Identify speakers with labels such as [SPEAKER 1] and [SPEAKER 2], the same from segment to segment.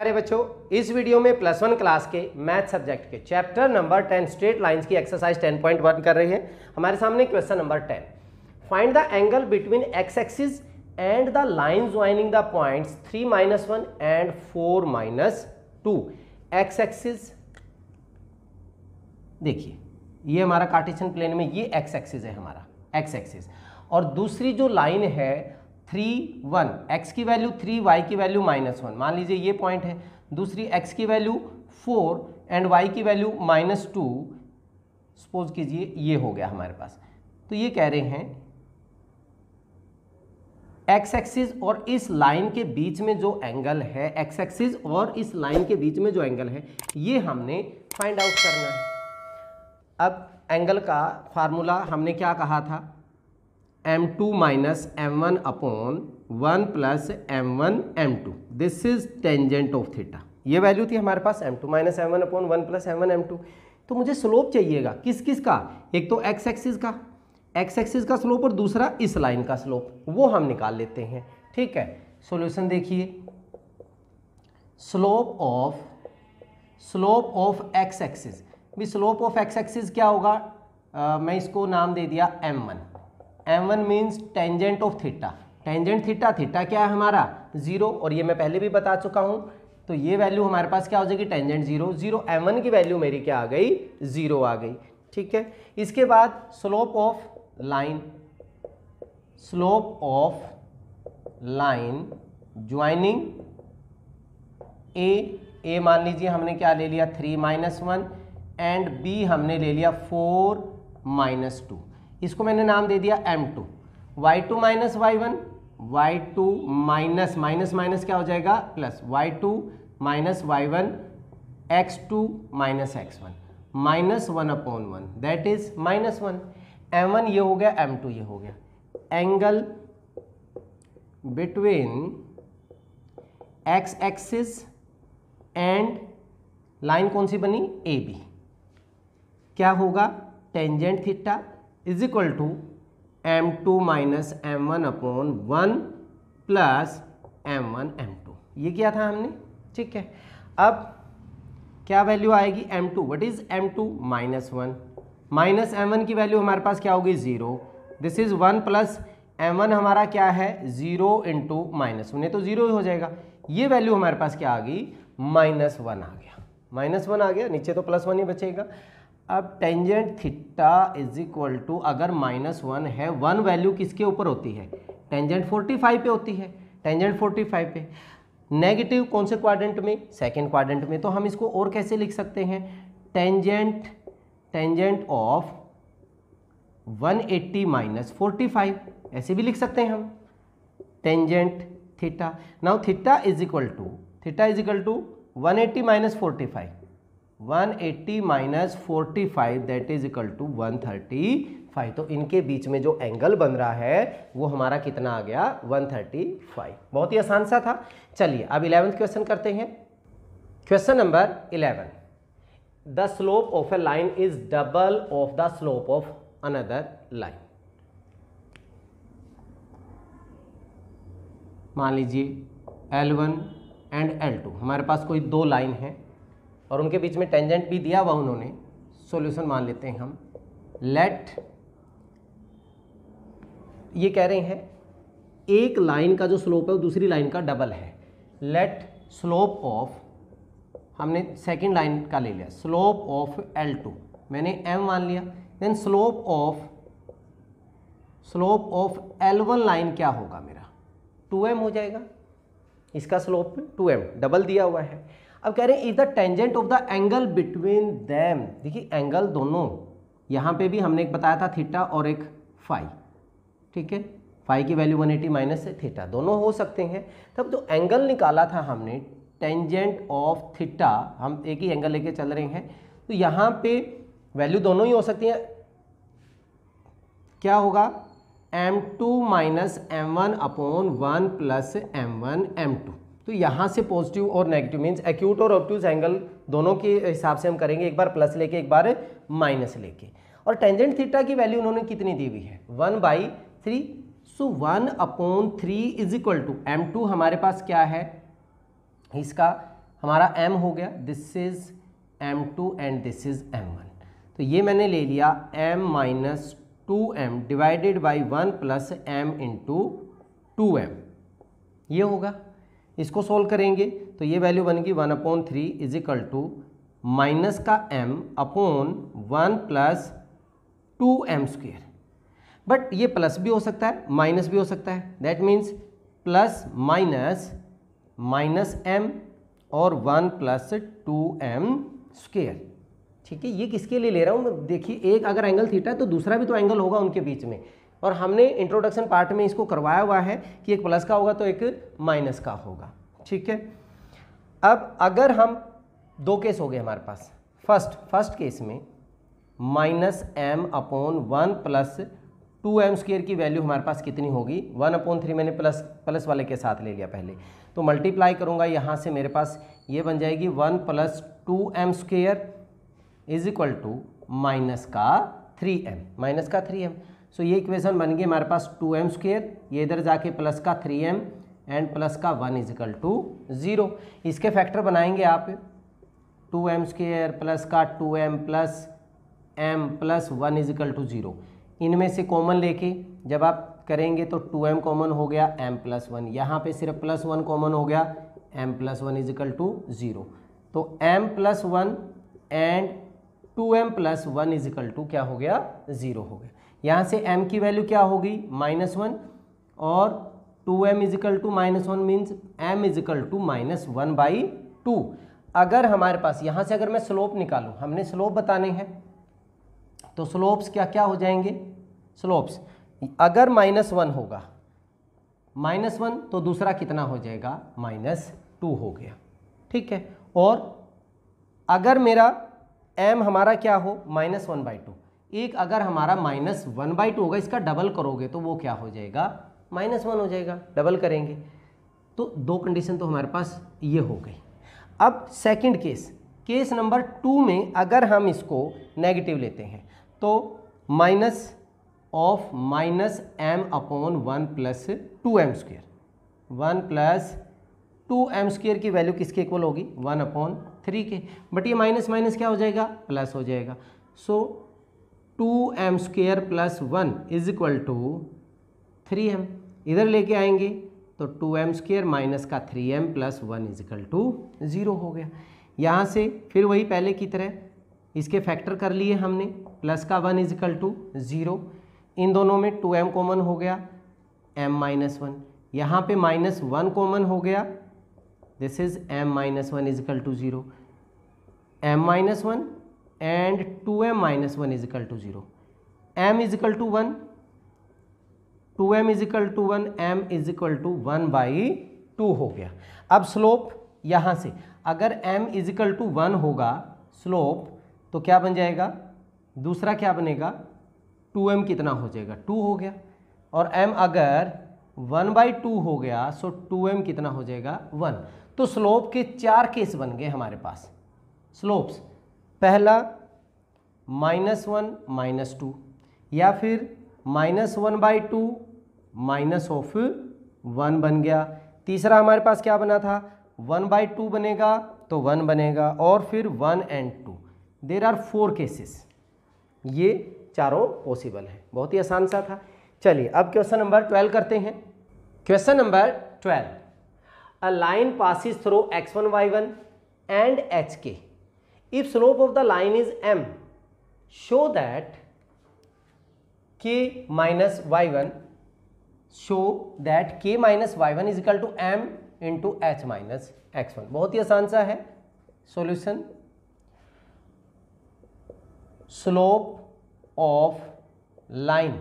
[SPEAKER 1] अरे बच्चों इस वीडियो में प्लस वन क्लास के मैथ सब्जेक्ट के chapter number ten straight lines की एक्सरसाइज टेन पॉइंट वन कर रहे हैं हमारे सामने question number ten find the angle between x axis and the line joining the points three minus one and four minus two x axis देखिए ये हमारा Cartesian plane में ये एक्स एक्सिस है हमारा एक्स एक्सिस और दूसरी जो लाइन है थ्री वन एक्स की वैल्यू थ्री वाई की वैल्यू माइनस वन मान लीजिए ये पॉइंट है दूसरी एक्स की वैल्यू फोर एंड वाई की वैल्यू माइनस टू सपोज कीजिए ये हो गया हमारे पास तो ये कह रहे हैं एक्स एक्सिस और इस लाइन के बीच में जो एंगल है एक्स एक्सिस और इस लाइन के बीच में जो एंगल है ये हमने फाइंड आउट करना है अब एंगल का फार्मूला हमने क्या कहा था m two minus m one upon one plus m one m two this is tangent of theta ये वैल्यू थी हमारे पास m two minus m one upon one plus m one m two तो मुझे स्लोप चाहिएगा किस किस का एक तो एक्स एक्सिस का एक्स एक्सिस का स्लोप और दूसरा इस लाइन का स्लोप वो हम निकाल लेते हैं ठीक है सोल्यूशन देखिए slope of slope of x axis भी स्लोप ऑफ एक्स एक्सिस क्या होगा आ, मैं इसको नाम दे दिया m one m one means tangent of theta tangent theta theta क्या है हमारा जीरो और ये मैं पहले भी बता चुका हूँ तो ये वैल्यू हमारे पास क्या हो जाएगी tangent zero zero m one की वैल्यू मेरी क्या आ गई जीरो आ गई ठीक है इसके बाद slope of line slope of line joining A A मान लीजिए हमने क्या ले लिया three minus one and B हमने ले लिया फोर माइनस टू इसको मैंने नाम दे दिया m two y two minus y one y two minus minus minus क्या हो जाएगा plus y two minus y one x two minus x one minus one upon one that is minus one m one ये हो गया m two ये हो गया angle between x axis and line कौन सी बनी ए बी क्या होगा tangent theta is equal to m two minus m one upon one plus m one m two ये किया था हमने ठीक है अब क्या वैल्यू आएगी m two what is m two minus one minus m one की वैल्यू हमारे पास क्या होगी zero this is one plus m one हमारा क्या है ज़ीरो इंटू माइनस वन ये तो ज़ीरो हो जाएगा ये वैल्यू हमारे पास क्या आ गई माइनस वन आ गया माइनस वन आ गया नीचे तो प्लस वन ही बचेगा अब tangent theta is equal to अगर माइनस वन है वन वैल्यू किसके ऊपर होती है टेंजेंट फोर्टी फाइव पे होती है टेंजेंट फोर्टी फाइव पे नेगेटिव कौन से क्वाड्रेंट में सेकेंड क्वाड्रेंट में तो हम इसको और कैसे लिख सकते हैं tangent tangent of 180 eighty minus forty ऐसे भी लिख सकते हैं हम tangent theta now theta is equal to theta is equal to 180 eighty minus forty five 180 minus forty five that is equal to one thirty five तो इनके बीच में जो एंगल बन रहा है वो हमारा कितना आ गया वन थर्टी फाइव बहुत ही आसान सा था चलिए अब इलेवंथ क्वेश्चन करते हैं question number eleven the slope of a line is double of the slope of another line मान लीजिए L1 एंड L2 हमारे पास कोई दो लाइन है और उनके बीच में टेंजेंट भी दिया हुआ उन्होंने सॉल्यूशन मान लेते हैं हम लेट ये कह रहे हैं एक लाइन का जो स्लोप है वो दूसरी लाइन का डबल है लेट स्लोप ऑफ हमने सेकेंड लाइन का ले लिया स्लोप ऑफ एल टू मैंने एम मान लिया then slope of slope of L one line क्या होगा मेरा टू एम हो जाएगा इसका स्लोप टू एम डबल दिया हुआ है अब कह रहे हैं is the tangent of the angle between them देखिए एंगल दोनों यहाँ पे भी हमने एक बताया था थीटा और एक फाई ठीक है फाई की वैल्यू 180 एटी माइनस थीटा दोनों हो सकते हैं तब जो एंगल निकाला था हमने टेंजेंट ऑफ थीटा हम एक ही एंगल लेके चल रहे हैं तो यहाँ पे वैल्यू दोनों ही हो सकती हैं क्या होगा m two minus m one upon one plus m one m two तो यहाँ से पॉजिटिव और नेगेटिव मीन्स एक्यूट और ऑब्ट्यूज एंगल दोनों के हिसाब से हम करेंगे एक बार प्लस लेके एक बार माइनस लेके और टेंजेंट थीटा की वैल्यू उन्होंने कितनी दी हुई है one by three so one upon three is equal to m two हमारे पास क्या है इसका हमारा एम हो गया this is m two and this is m one तो ये मैंने ले लिया m minus two m divided by one plus m into two m ये होगा इसको सोल्व करेंगे तो ये वैल्यू बनेगी one upon three is equal to minus का m upon one plus two m square but ये प्लस भी हो सकता है माइनस भी हो सकता है that means plus minus minus m और one plus two m square ठीक है ये किसके लिए ले रहा हूँ देखिए एक अगर एंगल थीटा है तो दूसरा भी तो एंगल होगा उनके बीच में और हमने इंट्रोडक्शन पार्ट में इसको करवाया हुआ है कि एक प्लस का होगा तो एक माइनस का होगा ठीक है अब अगर हम दो केस हो गए हमारे पास फर्स्ट फर्स्ट केस में minus m upon one plus two m square की वैल्यू हमारे पास कितनी होगी वन अपॉन थ्री मैंने प्लस प्लस वाले के साथ ले लिया पहले तो मल्टीप्लाई करूंगा यहाँ से मेरे पास ये बन जाएगी one plus two m square is equal to minus का थ्री एम माइनस का थ्री एम सो ये इक्वेशन बन गई हमारे पास टू एम स्क्वेयर ये इधर जाके प्लस का थ्री एम एंड प्लस का वन इजिकल टू ज़ीरो इसके फैक्टर बनाएंगे आप टू एम स्क्वेयर प्लस का two m plus m plus one is equal to zero इनमें से कॉमन लेके जब आप करेंगे तो टू एम कॉमन हो गया एम प्लस वन यहाँ पर सिर्फ प्लस वन कॉमन हो गया m plus one is equal to zero तो m plus one and two m plus one is equal to क्या हो गया ज़ीरो हो गया यहाँ से m की वैल्यू क्या होगी माइनस वन और two m is equal to minus one means m is equal to minus one by two अगर हमारे पास यहाँ से अगर मैं स्लोप निकालूँ हमने स्लोप बताने हैं तो स्लोप्स क्या क्या हो जाएंगे स्लोप्स अगर माइनस वन होगा माइनस वन तो दूसरा कितना हो जाएगा माइनस टू हो गया ठीक है और अगर मेरा m हमारा क्या हो माइनस वन बाई टू एक अगर हमारा माइनस वन बाई टू होगा इसका डबल करोगे तो वो क्या हो जाएगा माइनस वन हो जाएगा डबल करेंगे तो दो कंडीशन तो हमारे पास ये हो गई अब second case case number two में अगर हम इसको नेगेटिव लेते हैं तो minus of minus m upon one plus two m square one plus two m square की वैल्यू किसके इक्वल होगी वन अपॉन थ्री के बट ये माइनस माइनस क्या हो जाएगा प्लस हो जाएगा so so, two m square plus one is equal to three m इधर लेके आएंगे तो टू एम स्क्र माइनस का three m plus one is equal to zero हो गया यहाँ से फिर वही पहले की तरह इसके फैक्टर कर लिए हमने प्लस का one is equal to zero इन दोनों में टू एम कॉमन हो गया एम माइनस वन यहाँ पर माइनस वन कॉमन हो गया this is m minus one is equal to zero m minus one and two m minus one is equal to zero m is equal to one two m is equal to one m is equal to one by two हो गया अब slope यहाँ से अगर m is equal to one होगा slope तो क्या बन जाएगा दूसरा क्या बनेगा 2m कितना हो जाएगा 2 हो गया और m अगर 1 बाई टू हो गया सो 2m कितना हो जाएगा 1 तो स्लोप के चार केस बन गए हमारे पास स्लोप्स पहला माइनस वन माइनस टू या फिर minus one by two minus of one बन गया तीसरा हमारे पास क्या बना था वन बाई टू बनेगा तो वन बनेगा और फिर one and two there are four cases ये चारों पॉसिबल है बहुत ही आसान सा था चलिए अब क्वेश्चन नंबर ट्वेल्व करते हैं question number twelve a line passes through x one y one and h k if slope of the line is m show that k minus y1 show that k minus y1 is equal to m into h minus x1 बहुत ही आसान सा है solution slope of line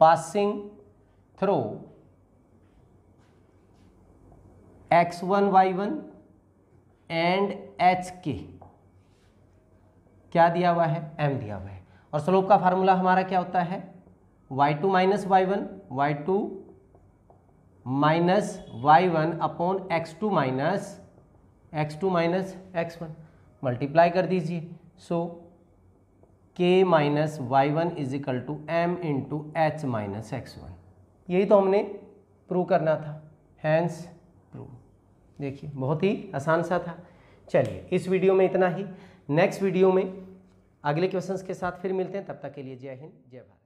[SPEAKER 1] passing through x1 y1 and h के क्या दिया हुआ है M दिया हुआ है और स्लोप का फार्मूला हमारा क्या होता है y two minus y one y two minus y one upon x two minus x two minus x one multiply कर दीजिए सो के minus y one is equal to m into h minus x one यही तो हमने prove करना था hence देखिए बहुत ही आसान सा था चलिए इस वीडियो में इतना ही नेक्स्ट वीडियो में अगले क्वेश्चंस के साथ फिर मिलते हैं तब तक के लिए जय हिंद जय भारत